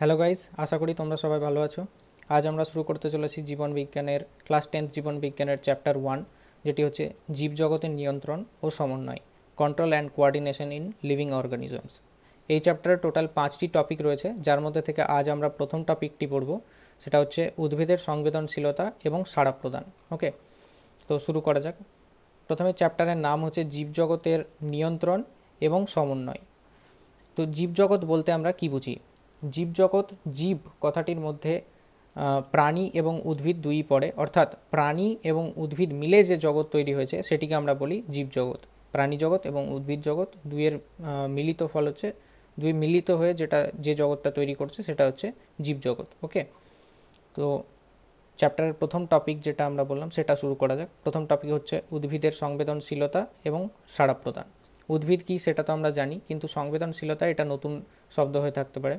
hello guys আশা করি তোমরা সবাই ভালো আছো আজ আমরা শুরু করতে চলেছি জীবন বিজ্ঞানের ক্লাস টেন্থ জীবন বিজ্ঞানের চ্যাপ্টার ওয়ান যেটি হচ্ছে জীবজগতের নিয়ন্ত্রণ ও সমন্বয় control and coordination in living organisms এই চ্যাপ্টারে টোটাল পাঁচটি টপিক রয়েছে যার মধ্যে থেকে আজ আমরা প্রথম টপিকটি পড়ব সেটা হচ্ছে উদ্ভিদের সংবেদনশীলতা এবং সাড়া প্রদান ওকে তো শুরু করা যাক প্রথমে চ্যাপ্টারের নাম হচ্ছে জীবজগতের নিয়ন্ত্রণ এবং সমন্বয় তো জীবজগৎ বলতে আমরা কী বুঝি জীবজগৎ জীব কথাটির মধ্যে প্রাণী এবং উদ্ভিদ দুই পড়ে অর্থাৎ প্রাণী এবং উদ্ভিদ মিলে যে জগৎ তৈরি হয়েছে সেটিকে আমরা বলি জীবজগৎ প্রাণী জগৎ এবং উদ্ভিদ জগৎ দুইয়ের মিলিত ফল হচ্ছে দুই মিলিত হয়ে যেটা যে জগৎটা তৈরি করছে সেটা হচ্ছে জীবজগৎ ওকে তো চ্যাপ্টারের প্রথম টপিক যেটা আমরা বললাম সেটা শুরু করা যাক প্রথম টপিক হচ্ছে উদ্ভিদের সংবেদনশীলতা এবং সাড়া প্রদান উদ্ভিদ কি সেটা তো আমরা জানি কিন্তু সংবেদনশীলতা এটা নতুন শব্দ হয়ে থাকতে পারে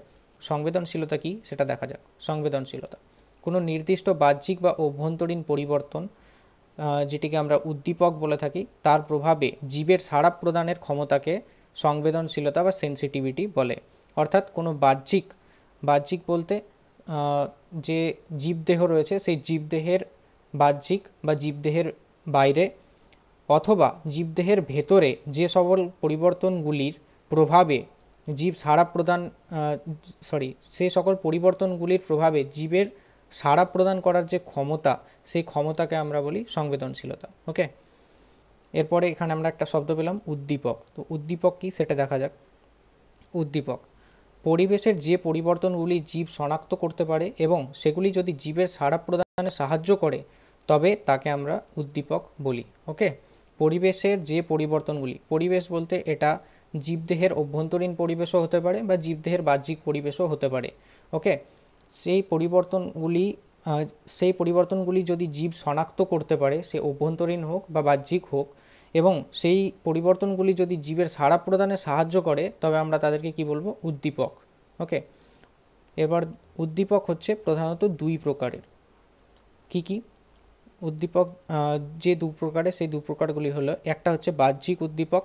সংবেদনশীলতা কি সেটা দেখা যাক সংবেদনশীলতা কোনো নির্দিষ্ট বাহ্যিক বা অভ্যন্তরীণ পরিবর্তন যেটিকে আমরা উদ্দীপক বলে থাকি তার প্রভাবে জীবের সাড়া প্রদানের ক্ষমতাকে সংবেদনশীলতা বা সেন্সিটিভিটি বলে অর্থাৎ কোনো বাহ্যিক বাহ্যিক বলতে যে জীবদেহ রয়েছে সেই জীবদেহের বাহ্যিক বা জীবদেহের বাইরে অথবা জীবদেহের ভেতরে যে সকল পরিবর্তনগুলির প্রভাবে জীব সাড়া প্রদান সরি সে সকল পরিবর্তনগুলির প্রভাবে জীবের সাড়া প্রদান করার যে ক্ষমতা সেই ক্ষমতাকে আমরা বলি সংবেদনশীলতা ওকে এরপরে এখানে আমরা একটা শব্দ পেলাম উদ্দীপক তো উদ্দীপক কি সেটা দেখা যাক উদ্দীপক পরিবেশের যে পরিবর্তনগুলি জীব শনাক্ত করতে পারে এবং সেগুলি যদি জীবের সাড়া প্রদানে সাহায্য করে তবে তাকে আমরা উদ্দীপক বলি ওকে পরিবেশের যে পরিবর্তনগুলি পরিবেশ বলতে এটা জীবদেহের অভ্যন্তরীণ পরিবেশও হতে পারে বা জীবদেহের বাহ্যিক পরিবেশও হতে পারে ওকে সেই পরিবর্তনগুলি সেই পরিবর্তনগুলি যদি জীব শনাক্ত করতে পারে সে অভ্যন্তরীণ হোক বা বাহ্যিক হোক এবং সেই পরিবর্তনগুলি যদি জীবের সাড়া প্রদানে সাহায্য করে তবে আমরা তাদেরকে কি বলবো উদ্দীপক ওকে এবার উদ্দীপক হচ্ছে প্রধানত দুই প্রকারের কি কি উদ্দীপক যে দু প্রকারের সেই দু প্রকারগুলি হলো একটা হচ্ছে বাহ্যিক উদ্দীপক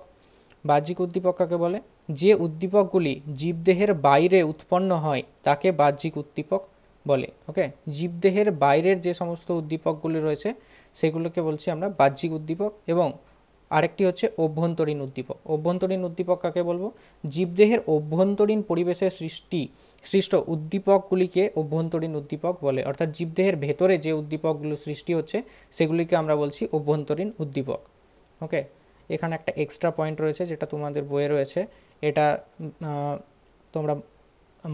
বাহ্যিক উদ্দীপক কাকে বলে যে উদ্দীপকগুলি জীবদেহের বাইরে উৎপন্ন হয় তাকে বাহ্যিক উদ্দীপক বলে ওকে জীবদেহের বাইরের যে সমস্ত উদ্দীপকগুলি রয়েছে সেগুলোকে বলছি আমরা বাহ্যিক উদ্দীপক এবং আরেকটি হচ্ছে অভ্যন্তরীণ উদ্দীপক অভ্যন্তরীণ উদ্দীপক কাকে বলবো জীবদেহের অভ্যন্তরীণ পরিবেশের সৃষ্টি সৃষ্ট উদ্দীপকগুলিকে অভ্যন্তরীণ উদ্দীপক বলে অর্থাৎ জীবদেহের ভেতরে যে উদ্দীপকগুলো সৃষ্টি হচ্ছে সেগুলিকে আমরা বলছি অভ্যন্তরীণ উদ্দীপক ওকে এখানে একটা এক্সট্রা পয়েন্ট রয়েছে যেটা তোমাদের বইয়ে রয়েছে এটা তোমরা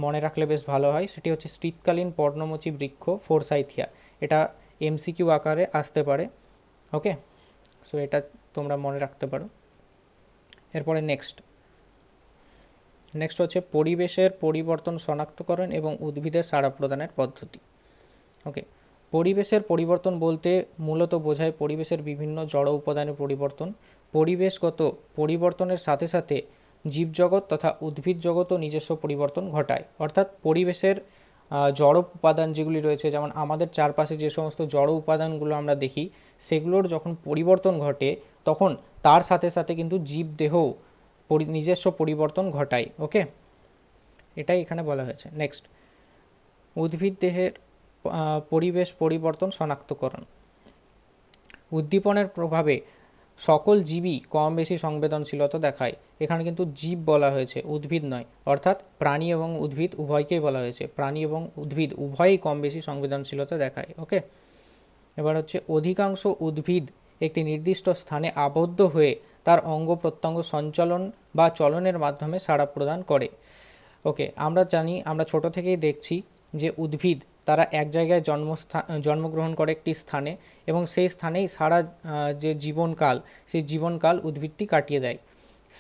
মনে রাখলে বেশ ভালো হয় সেটি হচ্ছে শীতকালীন পর্ণমোচী বৃক্ষ ফোরসাইথিয়া এটা এমসিকিউ আকারে আসতে পারে ওকে সো এটা তোমরা মনে রাখতে পারো এরপরে নেক্সট নেক্সট হচ্ছে পরিবেশের পরিবর্তন শনাক্তকরণ এবং উদ্ভিদের সাড়া প্রদানের পদ্ধতি ওকে পরিবেশের পরিবর্তন বলতে মূলত বোঝায় পরিবেশের বিভিন্ন জড় উপাদানের পরিবর্তন পরিবেশগত পরিবর্তনের সাথে সাথে জীবজগৎ তথা উদ্ভিদ জগতও নিজস্ব পরিবর্তন ঘটায় অর্থাৎ পরিবেশের জড় উপাদান যেগুলি রয়েছে যেমন আমাদের চারপাশে যে সমস্ত জড় উপাদানগুলো আমরা দেখি সেগুলোর যখন পরিবর্তন ঘটে তখন তার সাথে সাথে কিন্তু দেহ নিজস্ব পরিবর্তন ঘটায় ওকে এটাই এখানে বলা হয়েছে নেক্সট উদ্ভিদ দেহের পরিবেশ পরিবর্তন শনাক্তকরণ উদ্দীপনের প্রভাবে সকল জীবই কম বেশি সংবেদনশীলতা দেখায় এখানে কিন্তু জীব বলা হয়েছে উদ্ভিদ নয় অর্থাৎ প্রাণী এবং উদ্ভিদ উভয়কেই বলা হয়েছে প্রাণী এবং উদ্ভিদ উভয়ই কম বেশি সংবেদনশীলতা দেখায় ওকে এবার হচ্ছে অধিকাংশ উদ্ভিদ একটি নির্দিষ্ট স্থানে আবদ্ধ হয়ে তার অঙ্গ প্রত্যঙ্গ সঞ্চালন বা চলনের মাধ্যমে সাড়া প্রদান করে ওকে আমরা জানি আমরা ছোট থেকেই দেখছি যে উদ্ভিদ তারা এক জায়গায় জন্মস্থান জন্মগ্রহণ করে একটি স্থানে এবং সেই স্থানেই সারা যে জীবনকাল সেই জীবনকাল উদ্ভিদটি কাটিয়ে দেয়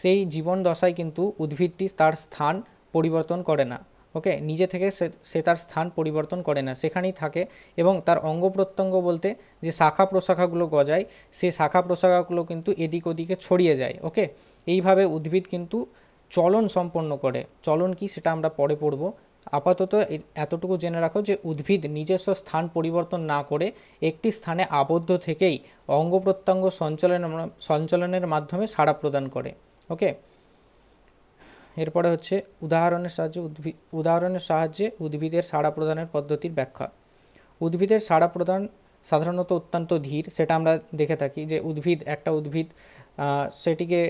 সেই জীবন দশায় কিন্তু উদ্ভিদটি তার স্থান পরিবর্তন করে না ওকে নিজে থেকে সে তার স্থান পরিবর্তন করে না সেখানেই থাকে এবং তার অঙ্গ প্রত্যঙ্গ বলতে যে শাখা প্রশাখাগুলো গজায় সেই শাখা প্রশাখাগুলো কিন্তু এদিক ওদিকে ছড়িয়ে যায় ওকে এইভাবে উদ্ভিদ কিন্তু চলন সম্পন্ন করে চলন কি সেটা আমরা পরে পড়বো আপাতত এতটুকু জেনে রাখো যে উদ্ভিদ নিজস্ব স্থান পরিবর্তন না করে একটি স্থানে আবদ্ধ থেকেই অঙ্গ প্রত্যঙ্গ সঞ্চালন সঞ্চালনের মাধ্যমে সাড়া প্রদান করে ওকে এরপরে হচ্ছে উদাহরণের সাহায্যে উদ্ভিদ উদাহরণের সাহায্যে উদ্ভিদের সাড়া প্রদানের পদ্ধতির ব্যাখ্যা উদ্ভিদের সাড়া প্রদান সাধারণত অত্যন্ত ধীর সেটা আমরা দেখে থাকি যে উদ্ভিদ একটা উদ্ভিদ সেটিকে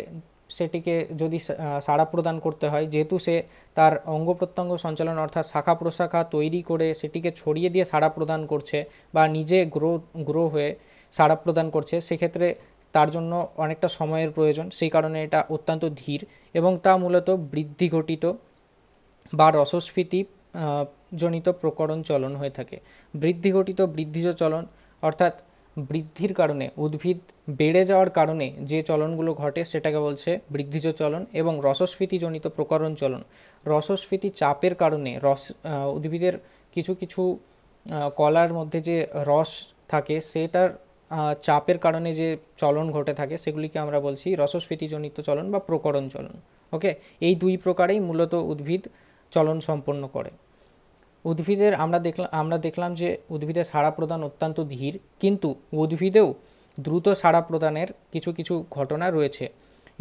সেটিকে যদি সাড়া প্রদান করতে হয় যেহেতু সে তার অঙ্গ প্রত্যঙ্গ সঞ্চালন অর্থাৎ শাখা প্রশাখা তৈরি করে সেটিকে ছড়িয়ে দিয়ে সাড়া প্রদান করছে বা নিজে গ্রো গ্রো হয়ে সাড়া প্রদান করছে সেক্ষেত্রে তার জন্য অনেকটা সময়ের প্রয়োজন সেই কারণে এটা অত্যন্ত ধীর এবং তা মূলত বৃদ্ধি ঘটিত বা রসস্ফীতি জনিত প্রকরণ চলন হয়ে থাকে বৃদ্ধি ঘটিত বৃদ্ধিজ চলন অর্থাৎ বৃদ্ধির কারণে উদ্ভিদ বেড়ে যাওয়ার কারণে যে চলনগুলো ঘটে সেটাকে বলছে বৃদ্ধিজ চলন এবং রসস্ফীতিজনিত প্রকরণ চলন রসস্ফীতি চাপের কারণে রস উদ্ভিদের কিছু কিছু কলার মধ্যে যে রস থাকে সেটার চাপের কারণে যে চলন ঘটে থাকে সেগুলিকে আমরা বলছি রসস্ফীতিজনিত চলন বা প্রকরণ চলন ওকে এই দুই প্রকারেই মূলত উদ্ভিদ চলন সম্পন্ন করে উদ্ভিদের আমরা দেখলাম আমরা দেখলাম যে উদ্ভিদের সাড়া প্রদান অত্যন্ত ধীর কিন্তু উদ্ভিদেও দ্রুত সাড়া প্রদানের কিছু কিছু ঘটনা রয়েছে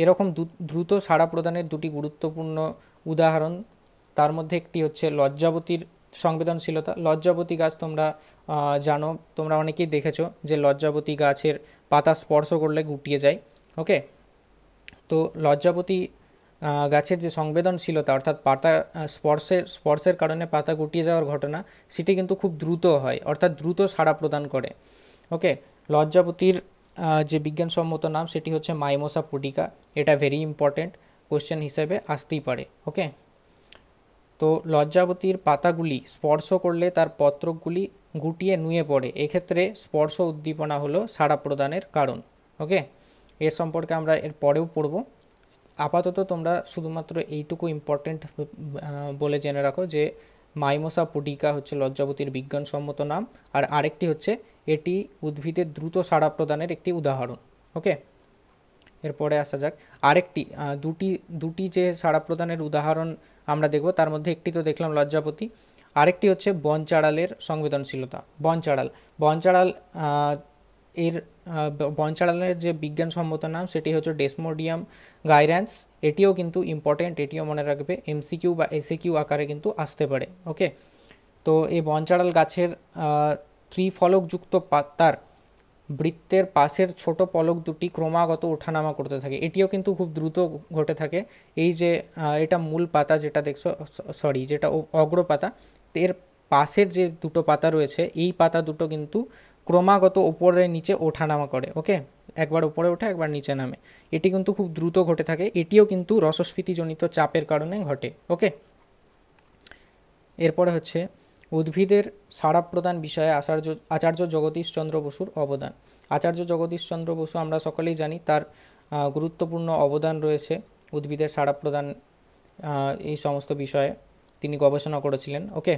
এরকম দ্রুত সাড়া প্রদানের দুটি গুরুত্বপূর্ণ উদাহরণ তার মধ্যে একটি হচ্ছে লজ্জাবতীর সংবেদনশীলতা লজ্জাবতী গাছ তোমরা জানো তোমরা অনেকেই দেখেছো যে লজ্জাবতী গাছের পাতা স্পর্শ করলে গুটিয়ে যায় ওকে তো লজ্জাবতী গাছের যে সংবেদনশীলতা অর্থাৎ পাতা স্পর্শের স্পর্শের কারণে পাতা গুটিয়ে যাওয়ার ঘটনা সেটি কিন্তু খুব দ্রুত হয় অর্থাৎ দ্রুত সাড়া প্রদান করে ওকে লজ্জাপতির যে বিজ্ঞানসম্মত নাম সেটি হচ্ছে মাইমোসা পুটিকা এটা ভেরি ইম্পর্ট্যান্ট কোশ্চেন হিসেবে আসতেই পারে ওকে তো লজ্জাবতীর পাতাগুলি স্পর্শ করলে তার পত্রকগুলি গুটিয়ে নুয়ে পড়ে এক্ষেত্রে স্পর্শ উদ্দীপনা হলো সাড়া প্রদানের কারণ ওকে এর সম্পর্কে আমরা এর পরেও পড়বো আপাতত তোমরা শুধুমাত্র এইটুকু ইম্পর্টেন্ট বলে জেনে রাখো যে মাইমোসা পুডিকা হচ্ছে লজ্জাবতীর বিজ্ঞানসম্মত নাম আর আরেকটি হচ্ছে এটি উদ্ভিদের দ্রুত সাড়া প্রদানের একটি উদাহরণ ওকে এরপরে আসা যাক আরেকটি দুটি দুটি যে সাড়া প্রদানের উদাহরণ আমরা দেখব তার মধ্যে একটি তো দেখলাম লজ্জাপতি আরেকটি হচ্ছে বনচাড়ালের সংবেদনশীলতা বনচাড়াল বনচাড়াল এর বঞ্চাড়ালের যে বিজ্ঞানসম্মত নাম সেটি হচ্ছে ডেসমোডিয়াম গাইরান্স এটিও কিন্তু ইম্পর্টেন্ট এটিও মনে রাখবে এমসিকিউ বা এসিকিউ আকারে কিন্তু আসতে পারে ওকে তো এই বঞ্চাড়াল গাছের ত্রিফলকযুক্ত পাতার বৃত্তের পাশের ছোট পলক দুটি ক্রমাগত ওঠানামা করতে থাকে এটিও কিন্তু খুব দ্রুত ঘটে থাকে এই যে এটা মূল পাতা যেটা দেখছো সরি যেটা অগ্র পাতা এর পাশের যে দুটো পাতা রয়েছে এই পাতা দুটো কিন্তু ক্রমাগত ওপরে নিচে ওঠানামা করে ওকে একবার উপরে ওঠে একবার নিচে নামে এটি কিন্তু খুব দ্রুত ঘটে থাকে এটিও কিন্তু রসস্ফীতিজনিত চাপের কারণে ঘটে ওকে এরপরে হচ্ছে উদ্ভিদের সাড়া প্রদান বিষয়ে আচার্য আচার্য জগদীশচন্দ্র বসুর অবদান আচার্য জগদীশচন্দ্র বসু আমরা সকলেই জানি তার গুরুত্বপূর্ণ অবদান রয়েছে উদ্ভিদের সাড়া প্রদান এই সমস্ত বিষয়ে তিনি গবেষণা করেছিলেন ওকে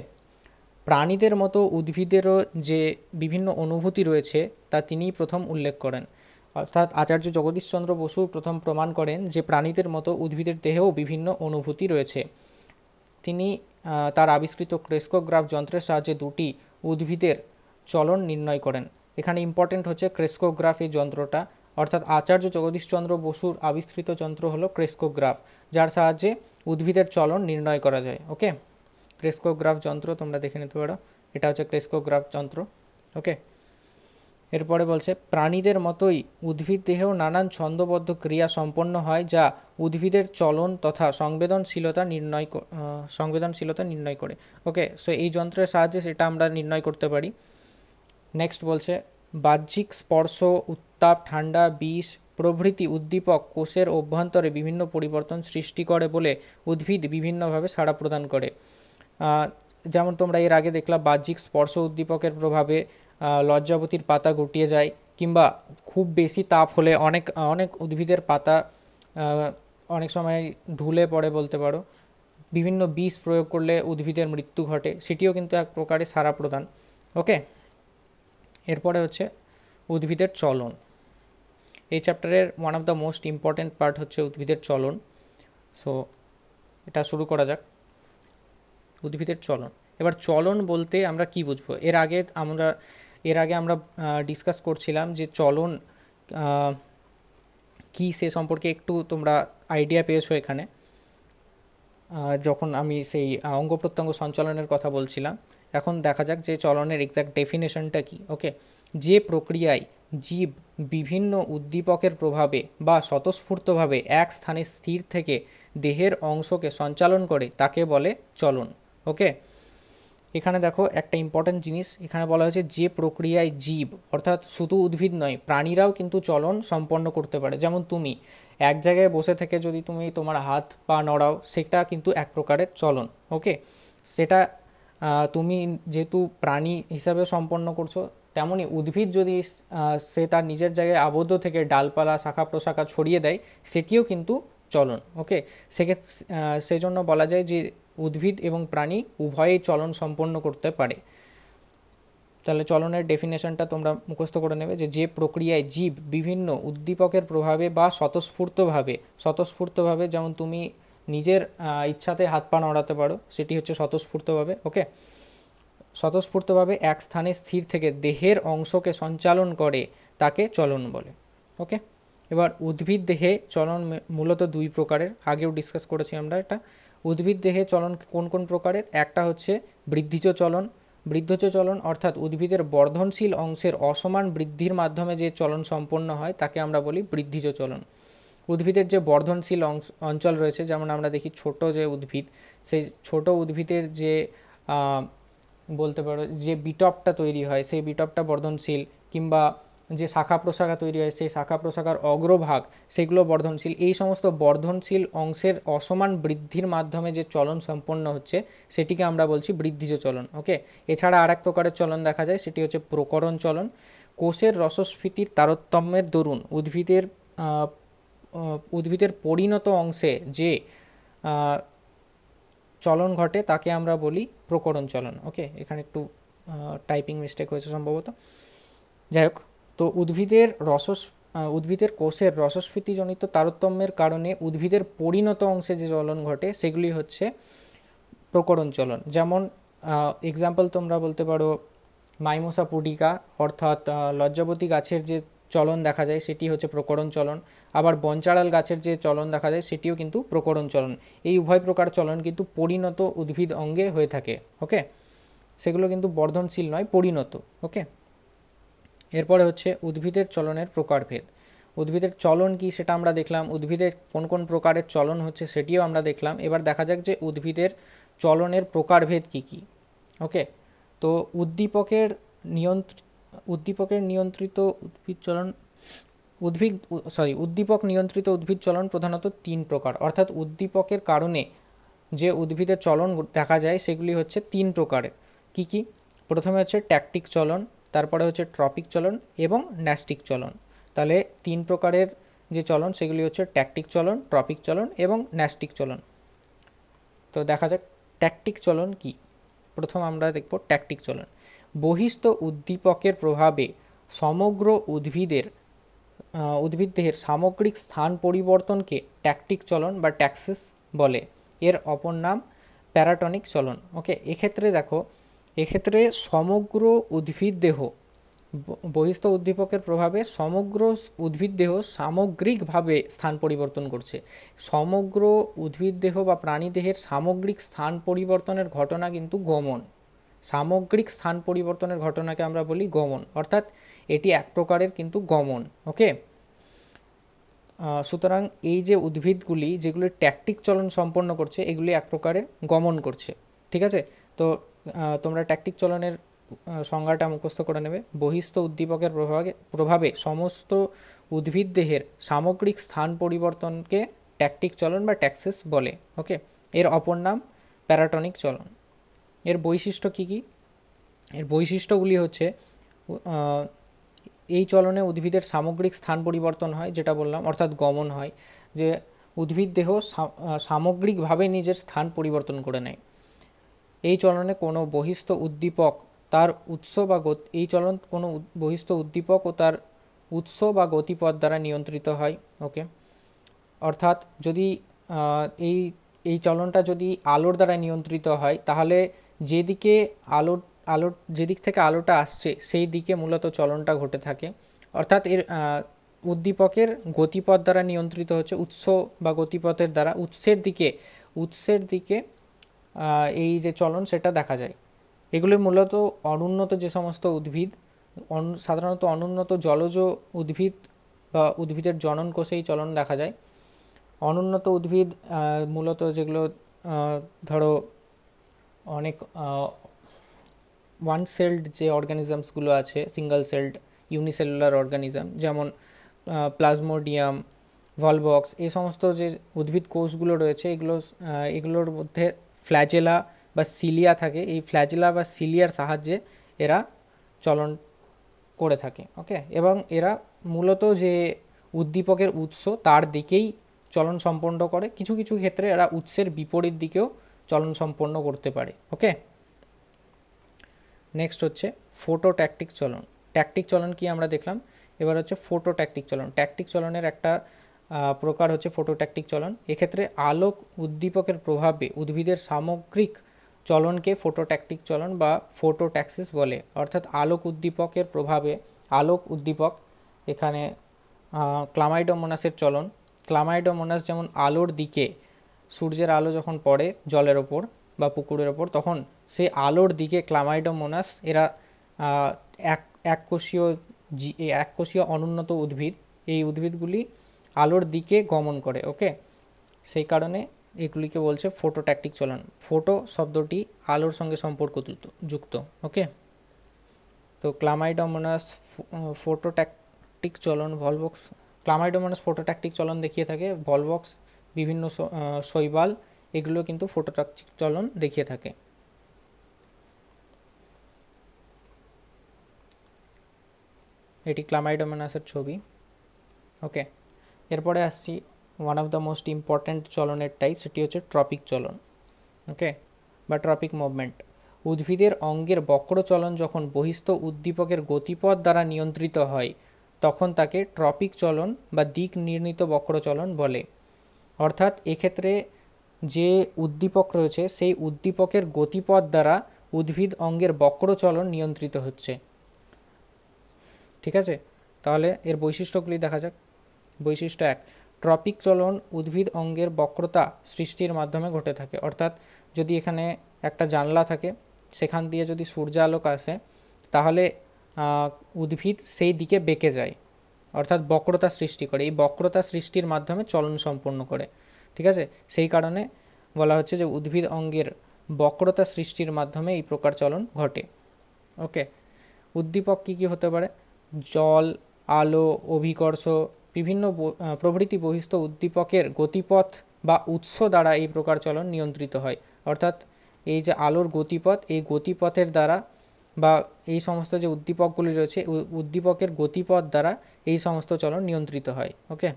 প্রাণীদের মতো উদ্ভিদেরও যে বিভিন্ন অনুভূতি রয়েছে তা তিনিই প্রথম উল্লেখ করেন অর্থাৎ আচার্য জগদীশচন্দ্র বসু প্রথম প্রমাণ করেন যে প্রাণীদের মতো উদ্ভিদের দেহেও বিভিন্ন অনুভূতি রয়েছে তিনি তার আবিষ্কৃত ক্রেস্কোগ্রাফ যন্ত্রের সাহায্যে দুটি উদ্ভিদের চলন নির্ণয় করেন এখানে ইম্পর্টেন্ট হচ্ছে ক্রেস্কোগ্রাফ এই যন্ত্রটা অর্থাৎ আচার্য জগদীশচন্দ্র বসুর আবিষ্কৃত যন্ত্র হলো ক্রেস্কোগ্রাফ যার সাহায্যে উদ্ভিদের চলন নির্ণয় করা যায় ওকে ক্রেস্কোগ্রাফ যন্ত্র তোমরা দেখে নিতে পারো এটা হচ্ছে ক্রেস্কোগ্রাফ যন্ত্র ওকে এরপরে বলছে প্রাণীদের মতোই উদ্ভিদ দেহেও নানান ছন্দবদ্ধ ক্রিয়া সম্পন্ন হয় যা উদ্ভিদের চলন তথা সংবেদনশীলতা নির্ণয় সংবেদনশীলতা নির্ণয় করে ওকে সো এই যন্ত্রের সাহায্যে সেটা আমরা নির্ণয় করতে পারি নেক্সট বলছে বাহ্যিক স্পর্শ উত্তাপ ঠান্ডা বিষ প্রভৃতি উদ্দীপক কোষের অভ্যন্তরে বিভিন্ন পরিবর্তন সৃষ্টি করে বলে উদ্ভিদ বিভিন্নভাবে সাড়া প্রদান করে যেমন তোমরা এর আগে দেখলাম বাহ্যিক স্পর্শ উদ্দীপকের প্রভাবে লজ্জাবতীর পাতা গুটিয়ে যায় কিংবা খুব বেশি তাপ হলে অনেক অনেক উদ্ভিদের পাতা অনেক সময় ঢুলে পড়ে বলতে পারো বিভিন্ন বিষ প্রয়োগ করলে উদ্ভিদের মৃত্যু ঘটে সেটিও কিন্তু এক প্রকারে সারা প্রদান ওকে এরপরে হচ্ছে উদ্ভিদের চলন এই চ্যাপ্টারের one of the most important part হচ্ছে উদ্ভিদের চলন সো এটা শুরু করা যাক উদ্ভিদের চলন এবার চলন বলতে আমরা কি বুঝবো এর আগে আমরা এর আগে আমরা ডিসকাস করছিলাম যে চলন কি সে সম্পর্কে একটু তোমরা আইডিয়া পেয়েছো এখানে যখন আমি সেই অঙ্গ প্রত্যঙ্গ সঞ্চালনের কথা বলছিলাম এখন দেখা যাক যে চলনের এক্স্যাক্ট ডেফিনেশনটা কি ওকে যে প্রক্রিয়ায় জীব বিভিন্ন উদ্দীপকের প্রভাবে বা স্বতঃস্ফূর্তভাবে এক স্থানে স্থির থেকে দেহের অংশকে সঞ্চালন করে তাকে বলে চলন ওকে এখানে দেখো একটা ইম্পর্ট্যান্ট জিনিস এখানে বলা হয়েছে যে প্রক্রিয়ায় জীব অর্থাৎ শুধু উদ্ভিদ নয় প্রাণীরাও কিন্তু চলন সম্পন্ন করতে পারে যেমন তুমি এক জায়গায় বসে থেকে যদি তুমি তোমার হাত পা নড়াও সেটা কিন্তু এক প্রকারের চলন ওকে সেটা তুমি যেহেতু প্রাণী হিসাবে সম্পন্ন করছো তেমনই উদ্ভিদ যদি সে তার নিজের জায়গায় আবদ্ধ থেকে ডালপালা শাখা প্রশাখা ছড়িয়ে দেয় সেটিও কিন্তু চলন ওকে সেক্ষেত্রে সেজন্য বলা যায় যে উদ্ভিদ এবং প্রাণী উভয়ে চলন সম্পন্ন করতে পারে তাহলে চলনের ডেফিনেশনটা তোমরা মুখস্থ করে নেবে যে যে প্রক্রিয়ায় জীব বিভিন্ন উদ্দীপকের প্রভাবে বা স্বতঃস্ফূর্তভাবে স্বতঃস্ফূর্তভাবে যেমন তুমি নিজের ইচ্ছাতে হাত পা নড়াতে পারো সেটি হচ্ছে স্বতঃস্ফূর্তভাবে ওকে স্বতঃস্ফূর্তভাবে এক স্থানে স্থির থেকে দেহের অংশকে সঞ্চালন করে তাকে চলন বলে ওকে এবার উদ্ভিদ দেহে চলন মূলত দুই প্রকারের আগেও ডিসকাস করেছি আমরা এটা উদ্ভিদ দেহে চলন কোন কোন প্রকারের একটা হচ্ছে বৃদ্ধিজ চলন বৃদ্ধজ চলন অর্থাৎ উদ্ভিদের বর্ধনশীল অংশের অসমান বৃদ্ধির মাধ্যমে যে চলন সম্পন্ন হয় তাকে আমরা বলি বৃদ্ধিজ চলন উদ্ভিদের যে বর্ধনশীল অংশ অঞ্চল রয়েছে যেমন আমরা দেখি ছোট যে উদ্ভিদ সেই ছোট উদ্ভিদের যে বলতে পারো যে বিটপটা তৈরি হয় সেই বিটপটা বর্ধনশীল কিংবা যে শাখা প্রশাখা তৈরি হয় সেই শাখা প্রশাখার অগ্রভাগ সেগুলো বর্ধনশীল এই সমস্ত বর্ধনশীল অংশের অসমান বৃদ্ধির মাধ্যমে যে চলন সম্পন্ন হচ্ছে সেটিকে আমরা বলছি বৃদ্ধিজ চলন ওকে এছাড়া আর এক প্রকারের চলন দেখা যায় সেটি হচ্ছে প্রকরণ চলন কোষের রসস্ফীতির তারতম্যের দরুন উদ্ভিদের উদ্ভিদের পরিণত অংশে যে চলন ঘটে তাকে আমরা বলি প্রকরণ চলন ওকে এখানে একটু টাইপিং মিস্টেক হয়েছে সম্ভবত যাই হোক তো উদ্ভিদের রসস উদ্ভিদের কোষের রসস্ফীতিজনিত তারতম্যের কারণে উদ্ভিদের পরিণত অংশে যে জ্বলন ঘটে সেগুলি হচ্ছে প্রকরণ চলন যেমন এক্সাম্পল তোমরা বলতে পারো মাইমোসা পুডিকা অর্থাৎ লজ্জাবতী গাছের যে চলন দেখা যায় সেটি হচ্ছে প্রকরণ চলন আবার বঞ্চাড়াল গাছের যে চলন দেখা যায় সেটিও কিন্তু প্রকরণ চলন এই উভয় প্রকার চলন কিন্তু পরিণত উদ্ভিদ অঙ্গে হয়ে থাকে ওকে সেগুলো কিন্তু বর্ধনশীল নয় পরিণত ওকে এরপরে হচ্ছে উদ্ভিদের চলনের প্রকারভেদ উদ্ভিদের চলন কি সেটা আমরা দেখলাম উদ্ভিদের কোন কোন প্রকারের চলন হচ্ছে সেটিও আমরা দেখলাম এবার দেখা যাক যে উদ্ভিদের চলনের প্রকারভেদ কি কি ওকে তো উদ্দীপকের নিয়ন্ত্র উদ্দীপকের নিয়ন্ত্রিত উদ্ভিদ চলন উদ্ভিদ সরি উদ্দীপক নিয়ন্ত্রিত উদ্ভিদ চলন প্রধানত তিন প্রকার অর্থাৎ উদ্দীপকের কারণে যে উদ্ভিদের চলন দেখা যায় সেগুলি হচ্ছে তিন প্রকারের কি কি প্রথমে হচ্ছে ট্যাকটিক চলন তারপরে হচ্ছে ট্রপিক চলন এবং ন্যাস্টিক চলন তাহলে তিন প্রকারের যে চলন সেগুলি হচ্ছে ট্যাকটিক চলন ট্রপিক চলন এবং ন্যাস্টিক চলন তো দেখা যাক ট্যাকটিক চলন কি প্রথম আমরা দেখব ট্যাকটিক চলন বহিস্থ উদ্দীপকের প্রভাবে সমগ্র উদ্ভিদের উদ্ভিদদেহের সামগ্রিক স্থান পরিবর্তনকে ট্যাকটিক চলন বা ট্যাক্সিস বলে এর অপর নাম প্যারাটনিক চলন ওকে এক্ষেত্রে দেখো এক্ষেত্রে সমগ্র উদ্ভিদ দেহ বহিস্থ উদ্দীপকের প্রভাবে সমগ্র উদ্ভিদ দেহ সামগ্রিকভাবে স্থান পরিবর্তন করছে সমগ্র উদ্ভিদ দেহ বা প্রাণী দেহের সামগ্রিক স্থান পরিবর্তনের ঘটনা কিন্তু গমন সামগ্রিক স্থান পরিবর্তনের ঘটনাকে আমরা বলি গমন অর্থাৎ এটি এক প্রকারের কিন্তু গমন ওকে সুতরাং এই যে উদ্ভিদগুলি যেগুলি ট্যাকটিক চলন সম্পন্ন করছে এগুলি এক প্রকারের গমন করছে ঠিক আছে তো তোমরা ট্যাকটিক চলনের সংজ্ঞাটা মুখস্থ করে নেবে বহিস্থ উদ্দীপকের প্রভাবে প্রভাবে সমস্ত উদ্ভিদ দেহের সামগ্রিক স্থান পরিবর্তনকে ট্যাকটিক চলন বা ট্যাক্সেস বলে ওকে এর অপর নাম প্যারাটনিক চলন এর বৈশিষ্ট্য কি কি এর বৈশিষ্ট্যগুলি হচ্ছে এই চলনে উদ্ভিদের সামগ্রিক স্থান পরিবর্তন হয় যেটা বললাম অর্থাৎ গমন হয় যে উদ্ভিদ দেহ সামগ্রিকভাবে নিজের স্থান পরিবর্তন করে নেয় এই চলনে কোনো বহিস্থ উদ্দীপক তার উৎস বা গতি এই চলন কোনো বহিস্থ উদ্দীপক ও তার উৎস বা গতিপথ দ্বারা নিয়ন্ত্রিত হয় ওকে অর্থাৎ যদি এই এই চলনটা যদি আলোর দ্বারা নিয়ন্ত্রিত হয় তাহলে যেদিকে আলো আলোর যেদিক থেকে আলোটা আসছে সেই দিকে মূলত চলনটা ঘটে থাকে অর্থাৎ এর উদ্দীপকের গতিপথ দ্বারা নিয়ন্ত্রিত হচ্ছে উৎস বা গতিপথের দ্বারা উৎসের দিকে উৎসের দিকে এই যে চলন সেটা দেখা যায় এগুলি মূলত অনুন্নত যে সমস্ত উদ্ভিদ সাধারণত অনুন্নত জলজ উদ্ভিদ বা উদ্ভিদের জনন কোষেই চলন দেখা যায় অনুন্নত উদ্ভিদ মূলত যেগুলো ধরো অনেক ওয়ান সেলড যে অর্গানিজমসগুলো আছে সিঙ্গল সেলড ইউনিসেলুলার অর্গানিজম যেমন প্লাজমোডিয়াম ভলবক্স এই সমস্ত যে উদ্ভিদ কোষগুলো রয়েছে এগুলো এগুলোর মধ্যে ফ্ল্যাজেলা বা সিলিয়া থাকে এই ফ্ল্যাজেলা বা সিলিয়ার সাহায্যে এরা চলন করে থাকে ওকে এবং এরা মূলত যে উদ্দীপকের উৎস তার দিকেই চলন সম্পন্ন করে কিছু কিছু ক্ষেত্রে এরা উৎসের বিপরীত দিকেও চলন সম্পন্ন করতে পারে ওকে নেক্সট হচ্ছে ফোটো ট্যাকটিক চলন ট্যাকটিক চলন কি আমরা দেখলাম এবার হচ্ছে ফোটো ট্যাকটিক চলন ট্যাকটিক চলনের একটা প্রকার হচ্ছে ফটোট্যাকটিক চলন এক্ষেত্রে আলোক উদ্দীপকের প্রভাবে উদ্ভিদের সামগ্রিক চলনকে ফটোট্যাকটিক চলন বা ফটোট্যাক্সিস বলে অর্থাৎ আলোক উদ্দীপকের প্রভাবে আলোক উদ্দীপক এখানে ক্লামাইডোমোনাসের চলন ক্লামাইডোমোনাস যেমন আলোর দিকে সূর্যের আলো যখন পড়ে জলের ওপর বা পুকুরের ওপর তখন সে আলোর দিকে ক্লামাইডোমোনাস এরা এক এককোষীয় এককোষীয় অনুন্নত উদ্ভিদ এই উদ্ভিদগুলি আলোর দিকে গমন করে ওকে সেই কারণে এগুলিকে বলছে ফোটো চলন ফোটো শব্দটি আলোর সঙ্গে সম্পর্ক যুক্ত ওকে তো ক্লামাইডোমোনাস ফোটো ট্যাকটিক চলন ভলবক্স ক্লামাইডোমোনাস ফোটো ট্যাকটিক চলন দেখিয়ে থাকে ভলবক্স বিভিন্ন শৈবাল এগুলো কিন্তু ফোটো চলন দেখিয়ে থাকে এটি ক্লামাইডোমোনাসের ছবি ওকে এরপরে আসছি one of the most important চলনের টাইপ সেটি হচ্ছে ট্রপিক চলন ওকে বা ট্রপিক মুভমেন্ট উদ্ভিদের অঙ্গের বক্র চলন যখন বহিস্থ উদ্দীপকের গতিপথ দ্বারা নিয়ন্ত্রিত হয় তখন তাকে ট্রপিক চলন বা দিক নির্ণীত বক্রচলন বলে অর্থাৎ এক্ষেত্রে যে উদ্দীপক রয়েছে সেই উদ্দীপকের গতিপথ দ্বারা উদ্ভিদ অঙ্গের বক্র চলন নিয়ন্ত্রিত হচ্ছে ঠিক আছে তাহলে এর বৈশিষ্ট্যগুলি দেখা যাক বৈশিষ্ট্য এক ট্রপিক চলন উদ্ভিদ অঙ্গের বক্রতা সৃষ্টির মাধ্যমে ঘটে থাকে অর্থাৎ যদি এখানে একটা জানলা থাকে সেখান দিয়ে যদি সূর্য আলোক আসে তাহলে উদ্ভিদ সেই দিকে বেঁকে যায় অর্থাৎ বক্রতা সৃষ্টি করে এই বক্রতা সৃষ্টির মাধ্যমে চলন সম্পন্ন করে ঠিক আছে সেই কারণে বলা হচ্ছে যে উদ্ভিদ অঙ্গের বক্রতা সৃষ্টির মাধ্যমে এই প্রকার চলন ঘটে ওকে উদ্দীপক কী কী হতে পারে জল আলো অভিকর্ষ বিভিন্ন প্রভৃতি বহিস্থ উদ্দীপকের গতিপথ বা উৎস দ্বারা এই প্রকার চলন নিয়ন্ত্রিত হয় অর্থাৎ এই যে আলোর গতিপথ এই গতিপথের দ্বারা বা এই সমস্ত যে উদ্দীপকগুলি রয়েছে উদ্দীপকের গতিপথ দ্বারা এই সমস্ত চলন নিয়ন্ত্রিত হয় ওকে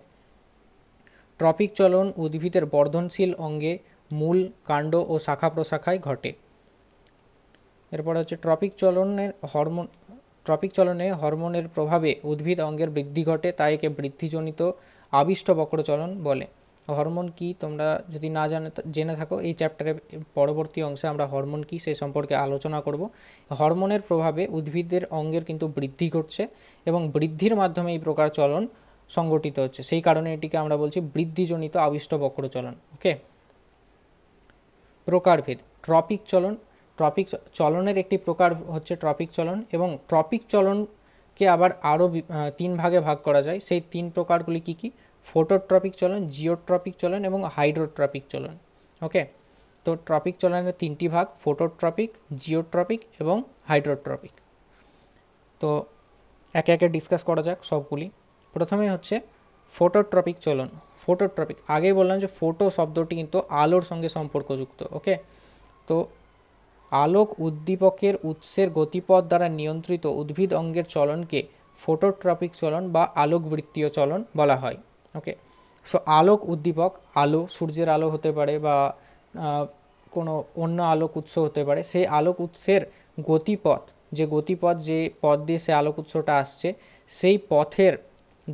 ট্রপিক চলন উদ্ভিদের বর্ধনশীল অঙ্গে মূল কাণ্ড ও শাখা প্রশাখায় ঘটে এরপর হচ্ছে ট্রপিক চলনের হরমোন ট্রপিক চলনে হরমোনের প্রভাবে উদ্ভিদ অঙ্গের বৃদ্ধি ঘটে তাই একে বৃদ্ধিজনিত আবিষ্ট বক্রচলন বলে হরমোন কি তোমরা যদি না জানে জেনে থাকো এই চ্যাপ্টারের পরবর্তী অংশে আমরা হরমোন কি সেই সম্পর্কে আলোচনা করব হরমোনের প্রভাবে উদ্ভিদের অঙ্গের কিন্তু বৃদ্ধি ঘটছে এবং বৃদ্ধির মাধ্যমে এই প্রকার চলন সংগঠিত হচ্ছে সেই কারণে এটিকে আমরা বলছি বৃদ্ধিজনিত আবিষ্ট বক্রচলন ওকে প্রকারভেদ ট্রপিক চলন ট্রপিক চলনের একটি প্রকার হচ্ছে ট্রপিক চলন এবং ট্রপিক চলনকে আবার আরও তিন ভাগে ভাগ করা যায় সেই তিন প্রকারগুলি কি কি ফোটোট্রপিক চলন জিওট্রপিক চলন এবং হাইড্রোট্রপিক চলন ওকে তো ট্রপিক চলনের তিনটি ভাগ ফোটোট্রপিক জিওট্রপিক এবং হাইড্রোট্রপিক তো একে একে ডিসকাস করা যাক সবগুলি প্রথমে হচ্ছে ফোটোট্রপিক চলন ফোটোট্রপিক আগেই বললাম যে ফোটো শব্দটি কিন্তু আলোর সঙ্গে সম্পর্কযুক্ত ওকে তো আলোক উদ্দীপকের উৎসের গতিপথ দ্বারা নিয়ন্ত্রিত উদ্ভিদ অঙ্গের চলনকে ফোটোট্রপিক চলন বা আলোকবৃত্তীয় চলন বলা হয় ওকে সো আলোক উদ্দীপক আলো সূর্যের আলো হতে পারে বা কোনো অন্য আলোক উৎস হতে পারে সেই আলোক উৎসের গতিপথ যে গতিপথ যে পথ দিয়ে সে আলোক উৎসটা আসছে সেই পথের